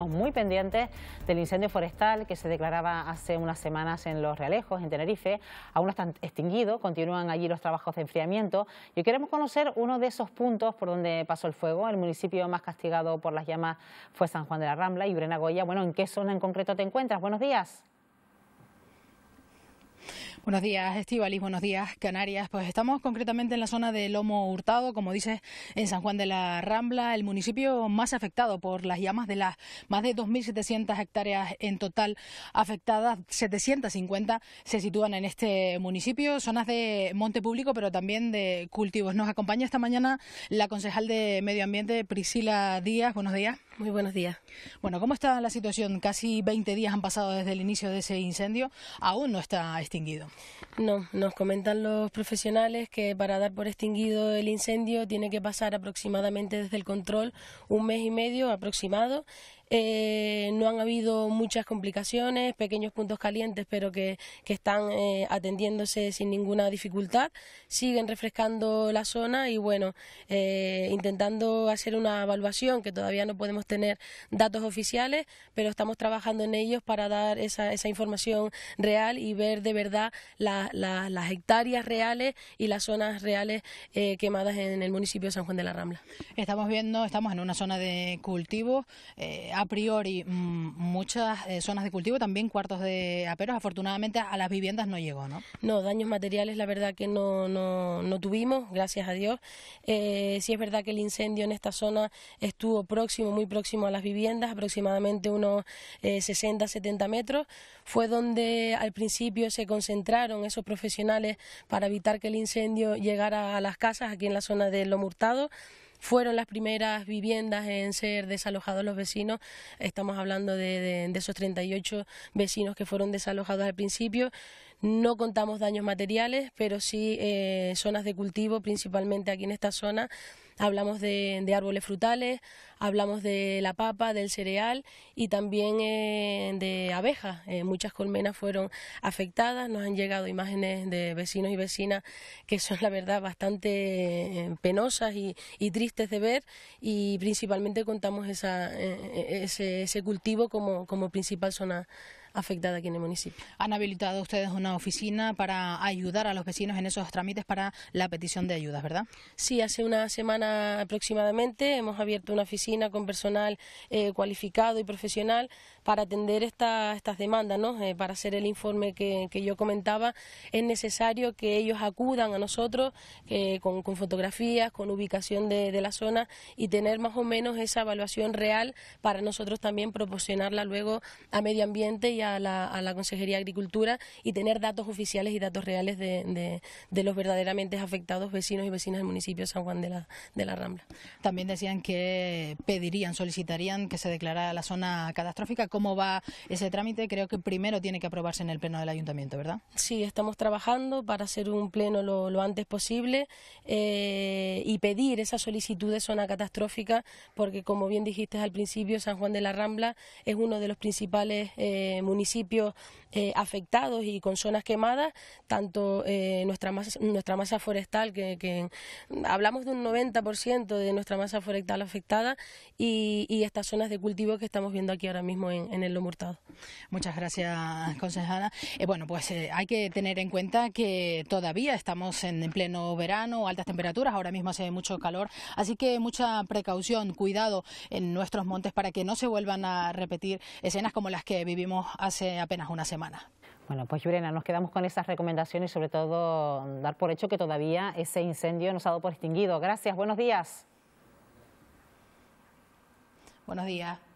Muy pendientes del incendio forestal que se declaraba hace unas semanas en Los Realejos, en Tenerife. Aún no están extinguidos, continúan allí los trabajos de enfriamiento. Y queremos conocer uno de esos puntos por donde pasó el fuego. El municipio más castigado por las llamas fue San Juan de la Rambla y Urena Bueno, ¿en qué zona en concreto te encuentras? Buenos días. Buenos días, Estivalis. Buenos días, Canarias. Pues estamos concretamente en la zona de Lomo Hurtado, como dice, en San Juan de la Rambla, el municipio más afectado por las llamas de las más de 2.700 hectáreas en total afectadas. 750 se sitúan en este municipio, zonas de monte público, pero también de cultivos. Nos acompaña esta mañana la concejal de Medio Ambiente, Priscila Díaz. Buenos días. Muy buenos días. Bueno, ¿cómo está la situación? Casi 20 días han pasado desde el inicio de ese incendio. Aún no está extinguido. No, nos comentan los profesionales que para dar por extinguido el incendio tiene que pasar aproximadamente desde el control un mes y medio aproximado. Eh, no han habido muchas complicaciones, pequeños puntos calientes, pero que, que están eh, atendiéndose sin ninguna dificultad. Siguen refrescando la zona y bueno, eh, intentando hacer una evaluación que todavía no podemos tener datos oficiales, pero estamos trabajando en ellos para dar esa, esa información real y ver de verdad las hectáreas reales y las zonas reales quemadas en el municipio de San Juan de la Rambla. Estamos viendo, estamos en una zona de cultivo a priori mm, muchas eh, zonas de cultivo, también cuartos de aperos. Afortunadamente a las viviendas no llegó, ¿no? No, daños materiales la verdad que no, tuvimos, gracias a Dios. Eh, sí es verdad que el incendio en esta zona estuvo próximo, muy próximo a las viviendas, aproximadamente unos 60, eh, 70 metros. Fue donde al principio se concentraron esos profesionales para evitar que el incendio llegara a las casas aquí en la zona de Lo Murtado fueron las primeras viviendas en ser desalojados los vecinos. Estamos hablando de, de, esos 38 vecinos que fueron desalojados al principio. No contamos daños materiales, pero sí eh, zonas de cultivo, principalmente aquí en esta zona. Hablamos de, árboles frutales, hablamos de la papa, del cereal y también eh, de abejas. Eh, muchas colmenas fueron afectadas, nos han llegado imágenes de vecinos y vecinas que son la verdad bastante penosas y, tristes de ver y principalmente contamos ese, cultivo como, como principal zona afectada aquí en el municipio. ¿Han habilitado ustedes una oficina para ayudar a los vecinos en esos trámites para la petición de ayudas, verdad? Sí, hace una semana aproximadamente hemos abierto una oficina con personal eh, cualificado y profesional para atender esta, estas demandas, ¿no? Eh, para hacer el informe que, yo comentaba, es necesario que ellos acudan a nosotros eh, con, fotografías, con ubicación de, la zona y tener más o menos esa evaluación real para nosotros también proporcionarla luego a Medio Ambiente y a la, Consejería de Agricultura y tener datos oficiales y datos reales de, los verdaderamente afectados vecinos y vecinas del municipio de San Juan de la, de la Rambla. También decían que pedirían, solicitarían que se declarara la zona catastrófica cómo va ese trámite, creo que primero tiene que aprobarse en el Pleno del Ayuntamiento, ¿verdad? Sí, estamos trabajando para hacer un pleno lo, antes posible eh, y pedir esa solicitud de zona catastrófica, porque como bien dijiste al principio, San Juan de la Rambla es uno de los principales eh, municipios eh, afectados y con zonas quemadas, tanto nuestra, masa, nuestra masa forestal, que, hablamos de un 90% de nuestra masa forestal afectada, y, y estas zonas de cultivo que estamos viendo aquí ahora mismo en, el lomo Muchas gracias, concejala. Eh, bueno, pues eh, hay que tener en cuenta que todavía estamos en, pleno verano, altas temperaturas, ahora mismo hace mucho calor, así que mucha precaución, cuidado en nuestros montes para que no se vuelvan a repetir escenas como las que vivimos hace apenas una semana. Bueno, pues Yurena, nos quedamos con esas recomendaciones y sobre todo dar por hecho que todavía ese incendio nos ha dado por extinguido. Gracias, buenos días. Buenos días.